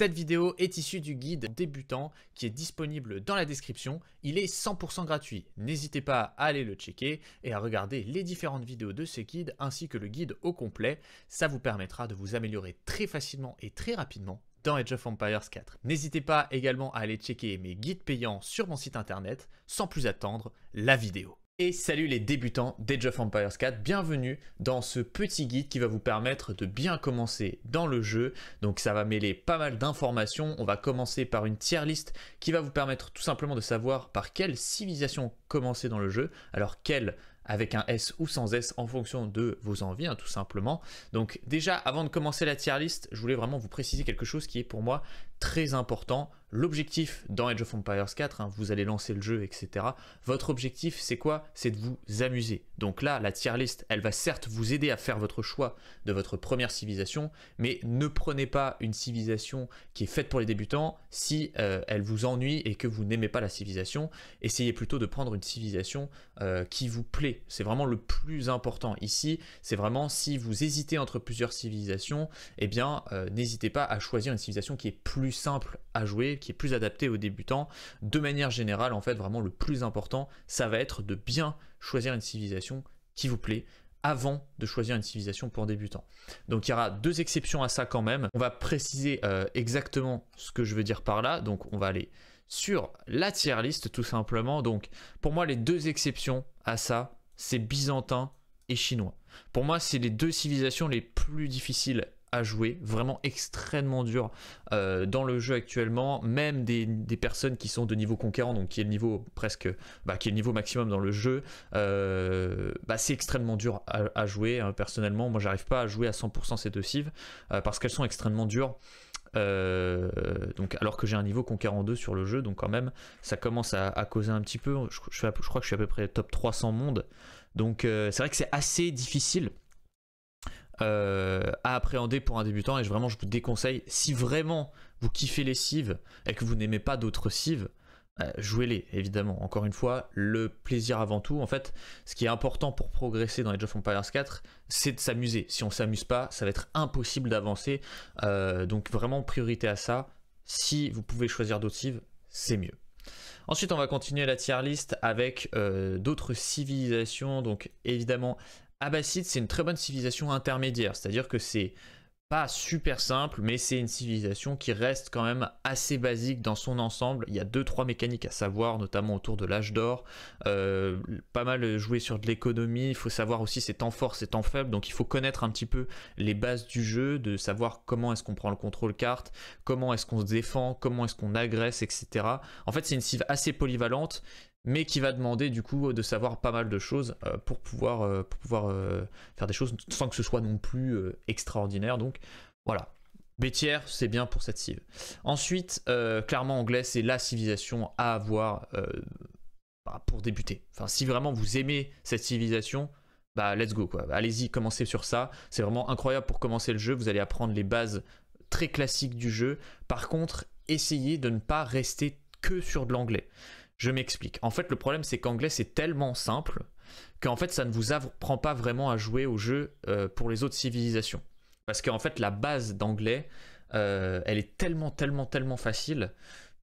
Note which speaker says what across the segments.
Speaker 1: Cette vidéo est issue du guide débutant qui est disponible dans la description. Il est 100% gratuit. N'hésitez pas à aller le checker et à regarder les différentes vidéos de ce guide ainsi que le guide au complet. Ça vous permettra de vous améliorer très facilement et très rapidement dans Edge of Empires 4. N'hésitez pas également à aller checker mes guides payants sur mon site internet. Sans plus attendre, la vidéo. Et salut les débutants d'Age of Empires 4, bienvenue dans ce petit guide qui va vous permettre de bien commencer dans le jeu. Donc ça va mêler pas mal d'informations, on va commencer par une tier liste qui va vous permettre tout simplement de savoir par quelle civilisation commencer dans le jeu, alors quelle avec un S ou sans S en fonction de vos envies, hein, tout simplement. Donc déjà, avant de commencer la tier liste je voulais vraiment vous préciser quelque chose qui est pour moi très important. L'objectif dans Age of Empires 4, hein, vous allez lancer le jeu, etc. Votre objectif, c'est quoi C'est de vous amuser. Donc là, la tier list, elle va certes vous aider à faire votre choix de votre première civilisation, mais ne prenez pas une civilisation qui est faite pour les débutants si euh, elle vous ennuie et que vous n'aimez pas la civilisation. Essayez plutôt de prendre une civilisation euh, qui vous plaît. C'est vraiment le plus important. Ici, c'est vraiment si vous hésitez entre plusieurs civilisations, eh bien, euh, n'hésitez pas à choisir une civilisation qui est plus simple à jouer, qui est plus adapté aux débutants. De manière générale, en fait, vraiment le plus important, ça va être de bien choisir une civilisation qui vous plaît avant de choisir une civilisation pour débutants. Donc il y aura deux exceptions à ça quand même. On va préciser euh, exactement ce que je veux dire par là. Donc on va aller sur la tier list tout simplement. Donc pour moi les deux exceptions à ça, c'est byzantin et chinois. Pour moi, c'est les deux civilisations les plus difficiles à jouer, vraiment extrêmement dur euh, dans le jeu actuellement. Même des, personnes qui sont de niveau conquérant, donc qui est le niveau presque, bah, qui est le niveau maximum dans le jeu, euh, bah, c'est extrêmement dur à, jouer. Hein, personnellement, moi, j'arrive pas à jouer à 100% ces deux cives euh, parce qu'elles sont extrêmement dures. donc alors que j'ai un niveau conquérant 2 sur le jeu donc quand même ça commence à, causer un petit peu je, je, crois que je suis à peu près top 300 monde donc c'est vrai que c'est assez difficile euh, à appréhender pour un débutant et vraiment je vous déconseille si vraiment vous kiffez les cives et que vous n'aimez pas d'autres cives euh, jouez-les évidemment encore une fois le plaisir avant tout en fait ce qui est important pour progresser dans Age of Empires 4 c'est de s'amuser si on s'amuse pas ça va être impossible d'avancer euh, donc vraiment priorité à ça si vous pouvez choisir d'autres cives c'est mieux Ensuite, on va continuer la tier list avec d'autres civilisations. Donc, évidemment, Abbasid c'est une très bonne civilisation intermédiaire, c'est-à-dire que c'est pas super simple, mais c'est une civilisation qui reste quand même assez basique dans son ensemble. Il y a deux trois mécaniques à savoir, notamment autour de l'âge d'or. Euh, pas mal jouer sur de l'économie. Il faut savoir aussi c'est en force, c'est en faible, Donc il faut connaître un petit peu les bases du jeu, de savoir comment est-ce qu'on prend le contrôle carte, comment est-ce qu'on se défend, comment est-ce qu'on agresse, etc. En fait, c'est une cive assez polyvalente, mais qui va demander du coup de savoir pas mal de choses euh, pour pouvoir, euh, pouvoir euh, faire des choses sans que ce soit non plus extraordinaire. Donc voilà. Bétière, c'est bien pour cette civ Ensuite, clairement, anglais, c'est la civilisation à avoir bah, pour débuter. Enfin, si vraiment vous aimez cette civilisation, bah let's go quoi. Allez-y, commencez sur ça. C'est vraiment incroyable pour commencer le jeu. Vous allez apprendre les bases très classiques du jeu. Par contre, essayez de ne pas rester que sur de l'anglais. Je m'explique. En fait, le problème, c'est qu'anglais, c'est tellement simple qu'en fait, ça ne vous apprend pas vraiment à jouer au jeu euh, pour les autres civilisations. Parce qu'en fait, la base d'anglais, euh, elle est tellement, tellement, tellement facile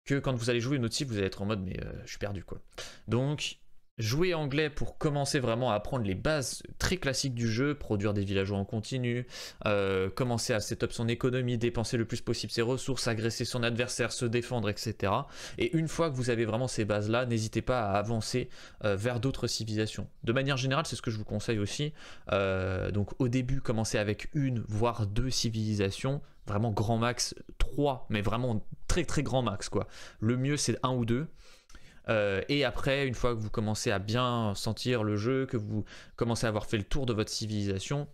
Speaker 1: que quand vous allez jouer une autre cible, vous allez être en mode, mais euh, je suis perdu, quoi. Donc, jouer anglais pour commencer vraiment à apprendre les bases très classiques du jeu, produire des villageois en continu, euh, commencer à setup up son économie, dépenser le plus possible ses ressources, agresser son adversaire, se défendre, etc. Et une fois que vous avez vraiment ces bases-là, n'hésitez pas à avancer euh, vers d'autres civilisations. De manière générale, c'est ce que je vous conseille aussi. Euh, donc au début, commencez avec une, voire deux civilisations, vraiment grand max, trois, mais vraiment très très grand max quoi. Le mieux c'est un ou deux. Euh, et après, une fois que vous commencez à bien sentir le jeu, que vous commencez à avoir fait le tour de votre civilisation,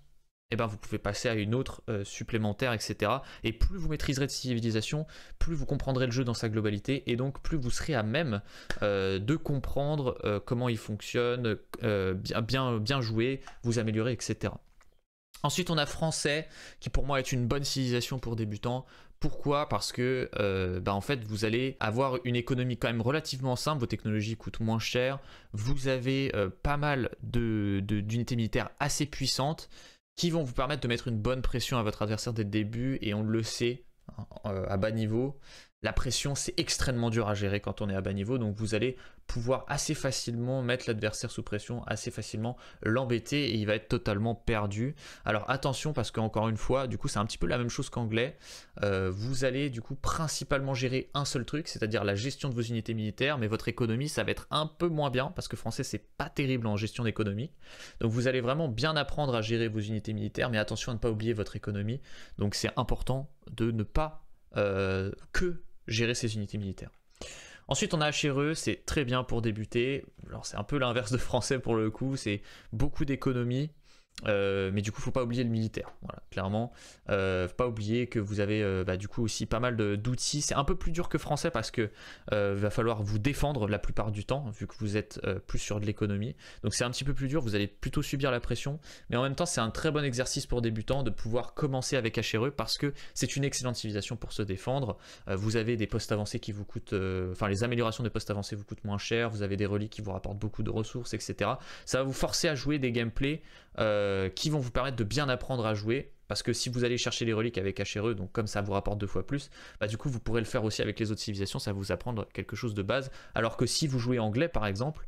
Speaker 1: eh ben, vous pouvez passer à une autre euh, supplémentaire, etc. Et plus vous maîtriserez de civilisation, plus vous comprendrez le jeu dans sa globalité, et donc plus vous serez à même euh, de comprendre comment il fonctionne, bien, bien, bien jouer, vous améliorer, etc. Ensuite, on a français, qui pour moi est une bonne civilisation pour débutants, pourquoi Parce que euh, bah, en fait vous allez avoir une économie quand même relativement simple, vos technologies coûtent moins cher, vous avez euh, pas mal d'unités de, militaires assez puissantes qui vont vous permettre de mettre une bonne pression à votre adversaire dès le début et on le sait hein, euh, à bas niveau, la pression, c'est extrêmement dur à gérer quand on est à bas niveau, donc vous allez pouvoir assez facilement mettre l'adversaire sous pression, assez facilement l'embêter et il va être totalement perdu. Alors attention parce qu'encore une fois, du coup c'est un petit peu la même chose qu'anglais. Euh, vous allez du coup principalement gérer un seul truc, c'est-à-dire la gestion de vos unités militaires, mais votre économie ça va être un peu moins bien parce que français c'est pas terrible en gestion d'économie. Donc vous allez vraiment bien apprendre à gérer vos unités militaires, mais attention à ne pas oublier votre économie. Donc c'est important de ne pas euh, que gérer ses unités militaires. Ensuite, on a HRE, c'est très bien pour débuter. Alors, c'est un peu l'inverse de français pour le coup, c'est beaucoup d'économies, euh, mais du coup, faut pas oublier le militaire. Voilà, clairement, euh, faut pas oublier que vous avez euh, bah, du coup aussi pas mal d'outils. C'est un peu plus dur que français parce que euh, va falloir vous défendre la plupart du temps vu que vous êtes plus sur de l'économie. Donc c'est un petit peu plus dur. Vous allez plutôt subir la pression, mais en même temps, c'est un très bon exercice pour débutants de pouvoir commencer avec HRE parce que c'est une excellente civilisation pour se défendre. vous avez des postes avancés qui vous coûtent, enfin les améliorations des postes avancés vous coûtent moins cher. Vous avez des reliques qui vous rapportent beaucoup de ressources, etc. Ça va vous forcer à jouer des gameplays euh, qui vont vous permettre de bien apprendre à jouer. Parce que si vous allez chercher les reliques avec HRE, donc comme ça vous rapporte deux fois plus, bah du coup vous pourrez le faire aussi avec les autres civilisations, ça va vous apprendre quelque chose de base. Alors que si vous jouez anglais par exemple,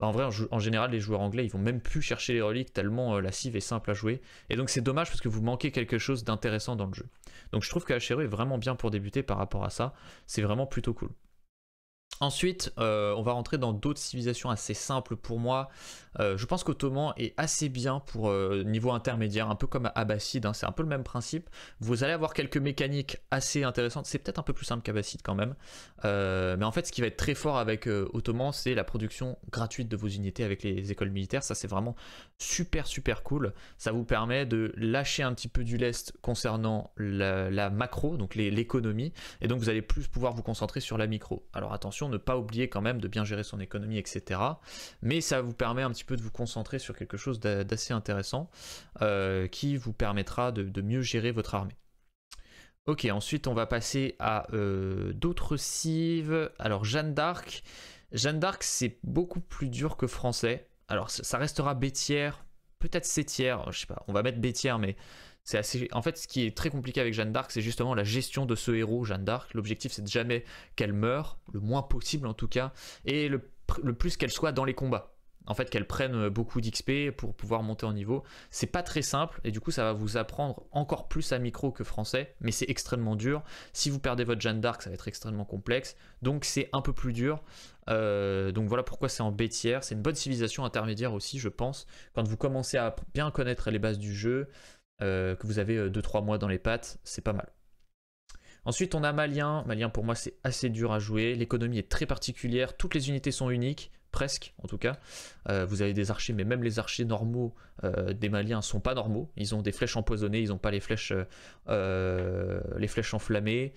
Speaker 1: bah, en vrai, en, général, les joueurs anglais, ils vont même plus chercher les reliques tellement euh, la cive est simple à jouer. Et donc c'est dommage parce que vous manquez quelque chose d'intéressant dans le jeu. Donc je trouve que HRE est vraiment bien pour débuter par rapport à ça. C'est vraiment plutôt cool. Ensuite, euh, on va rentrer dans d'autres civilisations assez simples pour moi. Euh, je pense qu'Ottoman est assez bien pour euh, niveau intermédiaire, un peu comme Abbasside, hein, c'est un peu le même principe. Vous allez avoir quelques mécaniques assez intéressantes, c'est peut-être un peu plus simple qu'Abbasside quand même. mais en fait, ce qui va être très fort avec Ottoman, c'est la production gratuite de vos unités avec les écoles militaires. Ça, c'est vraiment super, super cool. Ça vous permet de lâcher un petit peu du lest concernant la macro, donc l'économie. Et donc, vous allez plus pouvoir vous concentrer sur la micro. Alors, attention ne pas oublier quand même de bien gérer son économie, etc. Mais ça vous permet un petit peu de vous concentrer sur quelque chose d'assez intéressant euh, qui vous permettra de, mieux gérer votre armée. Ok, ensuite on va passer à euh, d'autres cives. Alors Jeanne d'Arc. Jeanne d'Arc, c'est beaucoup plus dur que français. Alors ça restera bêtière peut-être tiers, je sais pas, on va mettre tiers, mais c'est assez. En fait, ce qui est très compliqué avec Jeanne d'Arc, c'est justement la gestion de ce héros, Jeanne d'Arc. L'objectif, c'est de jamais qu'elle meure, le moins possible en tout cas, et le plus qu'elle soit dans les combats en fait qu'elles prennent euh, beaucoup d'XP pour pouvoir monter en niveau. C'est pas très simple et du coup ça va vous apprendre encore plus à micro que français, mais c'est extrêmement dur. Si vous perdez votre Jeanne d'Arc, ça va être extrêmement complexe, donc c'est un peu plus dur. Euh, donc voilà pourquoi c'est en bétière, c'est une bonne civilisation intermédiaire aussi je pense. Quand vous commencez à bien connaître les bases du jeu, euh, que vous avez 2-3 mois dans les pattes, c'est pas mal. Ensuite on a Malien, Malien pour moi c'est assez dur à jouer, l'économie est très particulière, toutes les unités sont uniques, presque en tout cas. Euh, vous avez des archers, mais même les archers normaux euh, des Maliens sont pas normaux. Ils ont des flèches empoisonnées, ils n'ont pas les flèches, euh, les flèches enflammées.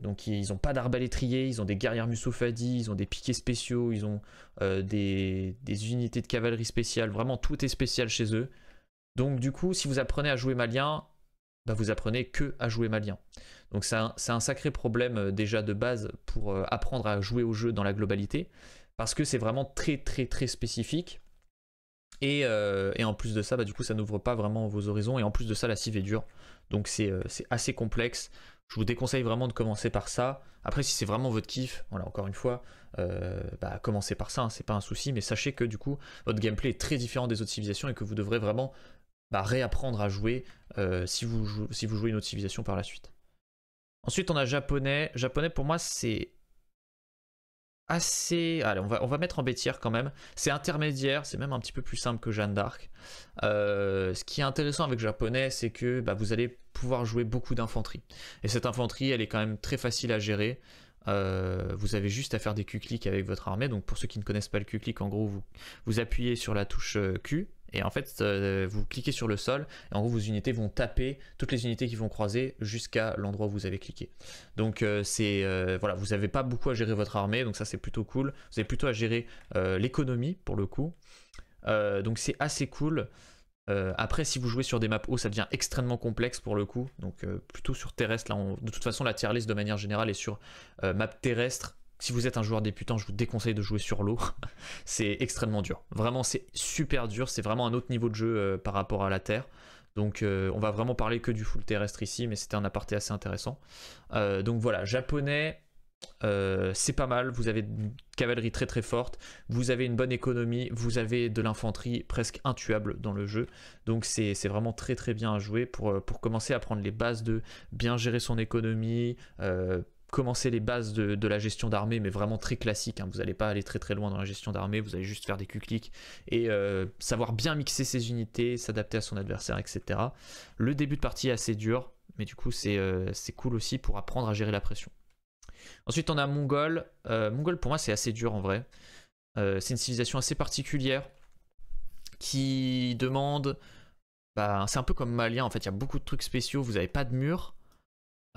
Speaker 1: donc ils n'ont pas d'arbalétrier, ils ont des guerrières Musoufadi, ils ont des piquets spéciaux, ils ont des, des, unités de cavalerie spéciales. Vraiment tout est spécial chez eux. Donc du coup, si vous apprenez à jouer malien, bah, vous apprenez que à jouer malien. Donc c'est un, sacré problème euh, déjà de base pour euh, apprendre à jouer au jeu dans la globalité, parce que c'est vraiment très très très spécifique. Euh, et, en plus de ça, bah, du coup, ça n'ouvre pas vraiment vos horizons. Et en plus de ça, la civ est dure. Donc c'est assez complexe. Je vous déconseille vraiment de commencer par ça. Après, si c'est vraiment votre kiff, voilà, encore une fois, bah, commencez par ça, hein, c'est pas un souci. Mais sachez que du coup, votre gameplay est très différent des autres civilisations et que vous devrez vraiment réapprendre à jouer euh, si, vous jouez, si vous jouez une autre civilisation par la suite. Ensuite, on a japonais. Japonais, pour moi, c'est assez... Allez, on va, on va mettre en bêtière quand même. C'est intermédiaire, c'est même un petit peu plus simple que Jeanne d'Arc. Euh, ce qui est intéressant avec japonais, c'est que bah, vous allez pouvoir jouer beaucoup d'infanterie. Et cette infanterie, elle est quand même très facile à gérer. Euh, vous avez juste à faire des Q-clics avec votre armée. Donc pour ceux qui ne connaissent pas le Q-clic, en gros, vous, vous appuyez sur la touche Q et en fait, euh, vous cliquez sur le sol, et en gros, vos unités vont taper toutes les unités qui vont croiser jusqu'à l'endroit où vous avez cliqué. Donc, euh, c'est euh, voilà, vous n'avez pas beaucoup à gérer votre armée, donc ça, c'est plutôt cool. Vous avez plutôt à gérer l'économie, pour le coup. donc, c'est assez cool. après, si vous jouez sur des maps hauts, ça devient extrêmement complexe pour le coup. Donc, plutôt sur terrestre, là, de toute façon, la tier list de manière générale est sur map terrestre si vous êtes un joueur débutant, je vous déconseille de jouer sur l'eau. c'est extrêmement dur. Vraiment, c'est super dur. C'est vraiment un autre niveau de jeu euh, par rapport à la terre. Donc, euh, on va vraiment parler que du full terrestre ici, mais c'était un aparté assez intéressant. Euh, donc voilà, japonais, c'est pas mal, vous avez une cavalerie très très forte, vous avez une bonne économie, vous avez de l'infanterie presque intuable dans le jeu, donc c'est vraiment très très bien à jouer pour, pour commencer à prendre les bases de bien gérer son économie, commencer les bases de, la gestion d'armée, mais vraiment très classique. Hein. Vous n'allez pas aller très très loin dans la gestion d'armée, vous allez juste faire des Q-clics et euh, savoir bien mixer ses unités, s'adapter à son adversaire, etc. Le début de partie est assez dur, mais du coup euh, c'est cool aussi pour apprendre à gérer la pression. Ensuite on a Mongol. Euh, Mongol pour moi c'est assez dur en vrai. c'est une civilisation assez particulière qui demande... Bah, c'est un peu comme Malien en fait, il y a beaucoup de trucs spéciaux, vous n'avez pas de mur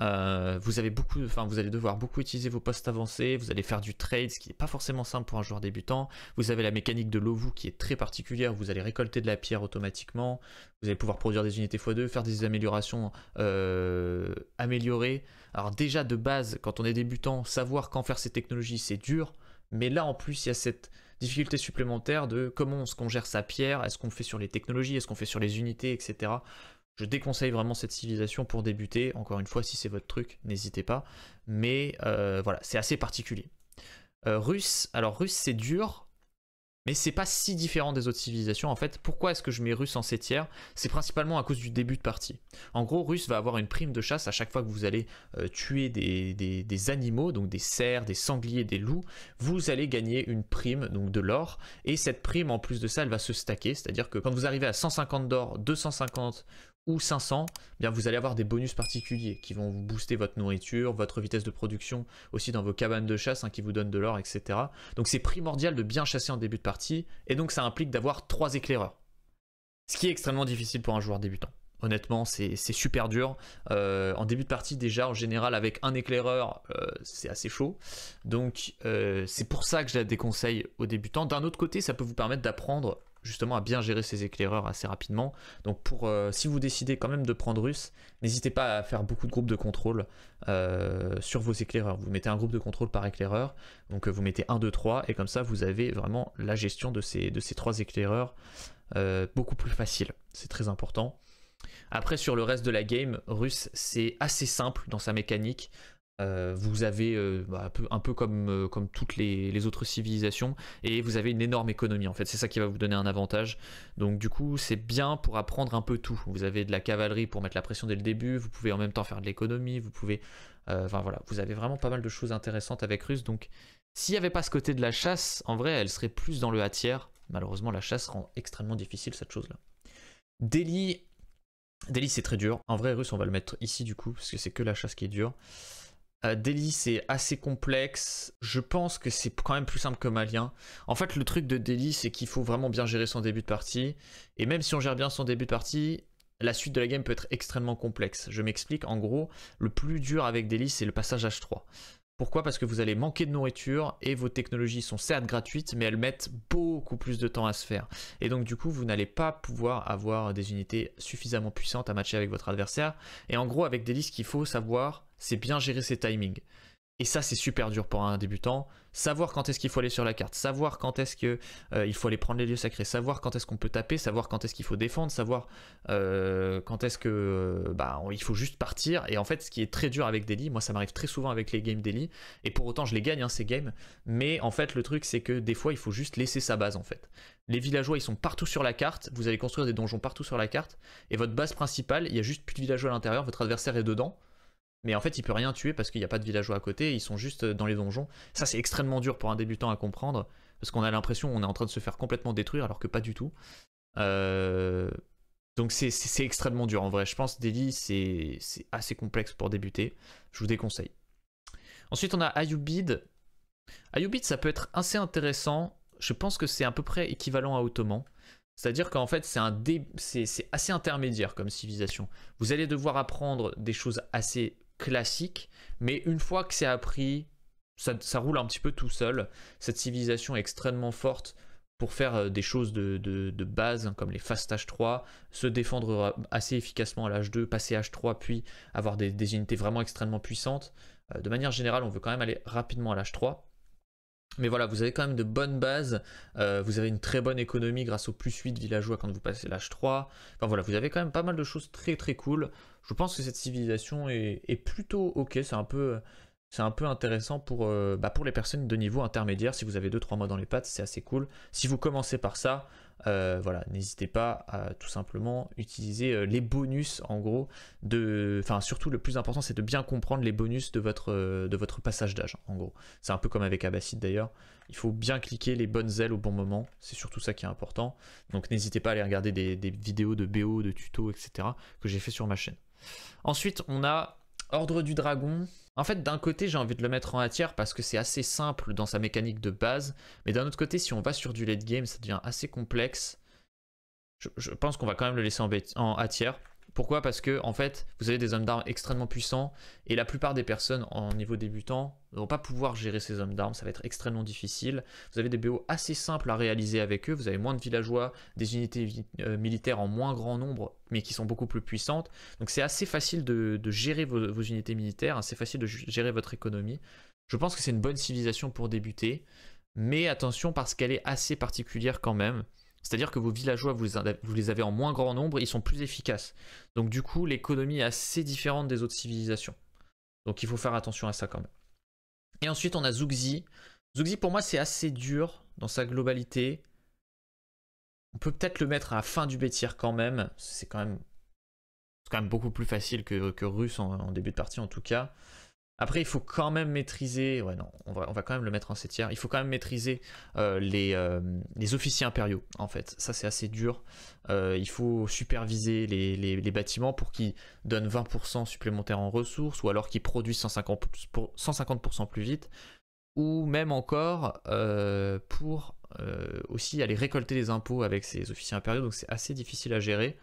Speaker 1: euh, vous, avez beaucoup, enfin, vous allez devoir beaucoup utiliser vos postes avancés, vous allez faire du trade, ce qui n'est pas forcément simple pour un joueur débutant. Vous avez la mécanique de l'OVU qui est très particulière, vous allez récolter de la pierre automatiquement, vous allez pouvoir produire des unités x2, faire des améliorations euh, améliorées. Alors déjà de base, quand on est débutant, savoir quand faire ces technologies, c'est dur. Mais là, en plus, il y a cette difficulté supplémentaire de comment est-ce qu'on gère sa pierre, est-ce qu'on fait sur les technologies, est-ce qu'on fait sur les unités, etc. Je déconseille vraiment cette civilisation pour débuter. Encore une fois, si c'est votre truc, n'hésitez pas. Mais euh, voilà, c'est assez particulier. Euh, russe, alors russe c'est dur, mais c'est pas si différent des autres civilisations. En fait, pourquoi est-ce que je mets russe en 7 tiers C'est principalement à cause du début de partie. En gros, russe va avoir une prime de chasse à chaque fois que vous allez euh, tuer des, des, animaux, donc des cerfs, des sangliers, des loups. Vous allez gagner une prime, donc de l'or. Et cette prime, en plus de ça, elle va se stacker. C'est-à-dire que quand vous arrivez à 150 d'or, 250 ou 500, eh bien vous allez avoir des bonus particuliers qui vont vous booster votre nourriture, votre vitesse de production, aussi dans vos cabanes de chasse hein, qui vous donnent de l'or, etc. Donc c'est primordial de bien chasser en début de partie, et donc ça implique d'avoir trois éclaireurs. Ce qui est extrêmement difficile pour un joueur débutant. Honnêtement, c'est super dur. Euh, en début de partie, déjà, en général, avec un éclaireur, euh, c'est assez chaud. Donc, euh, c'est pour ça que je la déconseille aux débutants. D'un autre côté, ça peut vous permettre d'apprendre justement à bien gérer ses éclaireurs assez rapidement. Donc pour euh, si vous décidez quand même de prendre russe, n'hésitez pas à faire beaucoup de groupes de contrôle euh, sur vos éclaireurs. Vous mettez un groupe de contrôle par éclaireur, donc euh, vous mettez 1, 2, 3, et comme ça vous avez vraiment la gestion de ces, de ces trois éclaireurs beaucoup plus facile. C'est très important. Après sur le reste de la game, russe c'est assez simple dans sa mécanique. Euh, vous avez euh, bah, un, peu, comme, euh, toutes les, autres civilisations et vous avez une énorme économie en fait c'est ça qui va vous donner un avantage donc du coup c'est bien pour apprendre un peu tout vous avez de la cavalerie pour mettre la pression dès le début vous pouvez en même temps faire de l'économie vous pouvez enfin voilà vous avez vraiment pas mal de choses intéressantes avec Russe donc s'il n'y avait pas ce côté de la chasse en vrai elle serait plus dans le A malheureusement la chasse rend extrêmement difficile cette chose là Delhi Delhi c'est très dur en vrai Russe on va le mettre ici du coup parce que c'est que la chasse qui est dure euh, est c'est assez complexe. Je pense que c'est quand même plus simple que Malien. Hein. En fait, le truc de Delhi, c'est qu'il faut vraiment bien gérer son début de partie. Et même si on gère bien son début de partie, la suite de la game peut être extrêmement complexe. Je m'explique, en gros, le plus dur avec Delhi, c'est le passage H3. Pourquoi Parce que vous allez manquer de nourriture et vos technologies sont certes gratuites, mais elles mettent beaucoup plus de temps à se faire. Et donc du coup, vous n'allez pas pouvoir avoir des unités suffisamment puissantes à matcher avec votre adversaire. Et en gros, avec des listes qu'il faut savoir, c'est bien gérer ses timings. Et ça, c'est super dur pour un débutant. Savoir quand est-ce qu'il faut aller sur la carte, savoir quand est-ce qu'il euh, il faut aller prendre les lieux sacrés, savoir quand est-ce qu'on peut taper, savoir quand est-ce qu'il faut défendre, savoir euh, quand est-ce que bah, il faut juste partir. Et en fait, ce qui est très dur avec Delhi, moi ça m'arrive très souvent avec les games Delhi. et pour autant je les gagne hein, ces games, mais en fait le truc c'est que des fois il faut juste laisser sa base en fait. Les villageois ils sont partout sur la carte, vous allez construire des donjons partout sur la carte, et votre base principale, il n'y a juste plus de villageois à l'intérieur, votre adversaire est dedans mais en fait il peut rien tuer parce qu'il n'y a pas de villageois à côté, ils sont juste dans les donjons. Ça c'est extrêmement dur pour un débutant à comprendre, parce qu'on a l'impression qu'on est en train de se faire complètement détruire alors que pas du tout. Euh, donc c'est extrêmement dur en vrai, je pense Delhi c'est assez complexe pour débuter, je vous déconseille. Ensuite on a Ayubid. Ayubid ça peut être assez intéressant, je pense que c'est à peu près équivalent à Ottoman. C'est-à-dire qu'en fait, c'est assez intermédiaire comme civilisation. Vous allez devoir apprendre des choses assez classique, mais une fois que c'est appris, ça, roule un petit peu tout seul. Cette civilisation est extrêmement forte pour faire euh, des choses de, base, hein, comme les fast H3, se défendre euh, assez efficacement à l'H2, passer H3, puis avoir des, des unités vraiment extrêmement puissantes. Euh, de manière générale, on veut quand même aller rapidement à l'H3. Mais voilà, vous avez quand même de bonnes bases, euh, vous avez une très bonne économie grâce au plus 8 villageois quand vous passez l'âge 3. Enfin voilà, vous avez quand même pas mal de choses très très cool. Je pense que cette civilisation est, plutôt ok, c'est un peu... C'est un peu intéressant pour, euh, bah, pour les personnes de niveau intermédiaire. Si vous avez 2-3 mois dans les pattes, c'est assez cool. Si vous commencez par ça, euh, voilà, n'hésitez pas à tout simplement utiliser euh, les bonus en gros de. Enfin surtout le plus important c'est de bien comprendre les bonus de votre, euh, de votre passage d'âge en gros. C'est un peu comme avec Abbasid d'ailleurs. Il faut bien cliquer les bonnes ailes au bon moment. C'est surtout ça qui est important. Donc n'hésitez pas à aller regarder des, des vidéos de BO, de tutos, etc. que j'ai fait sur ma chaîne. Ensuite on a Ordre du Dragon. En fait, d'un côté, j'ai envie de le mettre en tiers parce que c'est assez simple dans sa mécanique de base, mais d'un autre côté, si on va sur du late game, ça devient assez complexe. Je, pense qu'on va quand même le laisser en, en tiers. Pourquoi Parce que en fait, vous avez des hommes d'armes extrêmement puissants et la plupart des personnes en niveau débutant ne vont pas pouvoir gérer ces hommes d'armes, ça va être extrêmement difficile. Vous avez des BO assez simples à réaliser avec eux, vous avez moins de villageois, des unités euh, militaires en moins grand nombre, mais qui sont beaucoup plus puissantes. Donc c'est assez facile de, gérer vos, unités militaires, hein. c'est facile de gérer votre économie. Je pense que c'est une bonne civilisation pour débuter, mais attention parce qu'elle est assez particulière quand même. C'est-à-dire que vos villageois, vous les, avez en moins grand nombre, ils sont plus efficaces. Donc du coup, l'économie est assez différente des autres civilisations. Donc il faut faire attention à ça quand même. Et ensuite, on a Zuxi. Zuxi, pour moi, c'est assez dur dans sa globalité. On peut peut-être le mettre à la fin du bétir quand même. C'est quand même, quand même beaucoup plus facile que, que Russe en, début de partie, en tout cas. Après, il faut quand même maîtriser. Ouais, non, on va, quand même le mettre en 7 tiers. Il faut quand même maîtriser euh, euh, les, officiers impériaux, en fait. Ça, c'est assez dur. Euh, il faut superviser les, bâtiments pour qu'ils donnent 20% supplémentaires en ressources, ou alors qu'ils produisent 150%, 150 plus vite, ou même encore pour aussi aller récolter les impôts avec ces officiers impériaux. Donc, c'est assez difficile à gérer.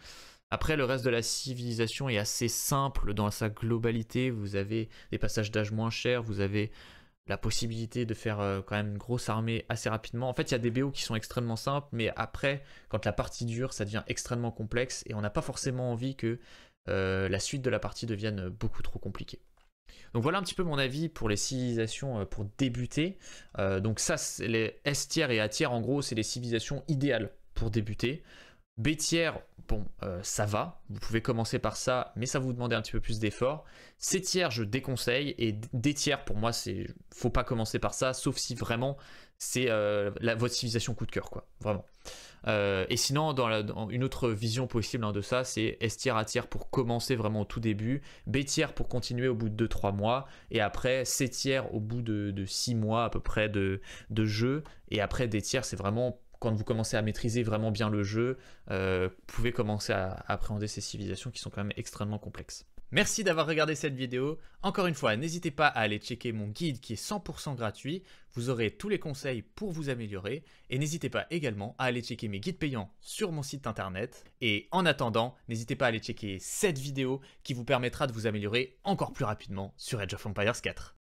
Speaker 1: Après, le reste de la civilisation est assez simple dans sa globalité. Vous avez des passages d'âge moins chers, vous avez la possibilité de faire euh, quand même une grosse armée assez rapidement. En fait, il y a des BO qui sont extrêmement simples, mais après, quand la partie dure, ça devient extrêmement complexe et on n'a pas forcément envie que euh, la suite de la partie devienne beaucoup trop compliquée. Donc voilà un petit peu mon avis pour les civilisations euh, pour débuter. donc ça, les S tiers et A tiers, en gros, c'est les civilisations idéales pour débuter tiers, bon, euh, ça va, vous pouvez commencer par ça, mais ça vous demande un petit peu plus d'effort. Ces tiers, je déconseille, et D tiers, pour moi, c'est faut pas commencer par ça, sauf si vraiment c'est euh, la, votre civilisation coup de cœur, quoi, vraiment. Euh, et sinon, dans, une autre vision possible hein, de ça, c'est S tiers à tiers pour commencer vraiment au tout début, B tiers pour continuer au bout de 2-3 mois, et après C tiers au bout de, six 6 mois à peu près de, de jeu, et après D tiers, c'est vraiment quand vous commencez à maîtriser vraiment bien le jeu, euh, vous pouvez commencer à, à appréhender ces civilisations qui sont quand même extrêmement complexes. Merci d'avoir regardé cette vidéo. Encore une fois, n'hésitez pas à aller checker mon guide qui est 100% gratuit. Vous aurez tous les conseils pour vous améliorer. Et n'hésitez pas également à aller checker mes guides payants sur mon site internet. Et en attendant, n'hésitez pas à aller checker cette vidéo qui vous permettra de vous améliorer encore plus rapidement sur Edge of Empires 4.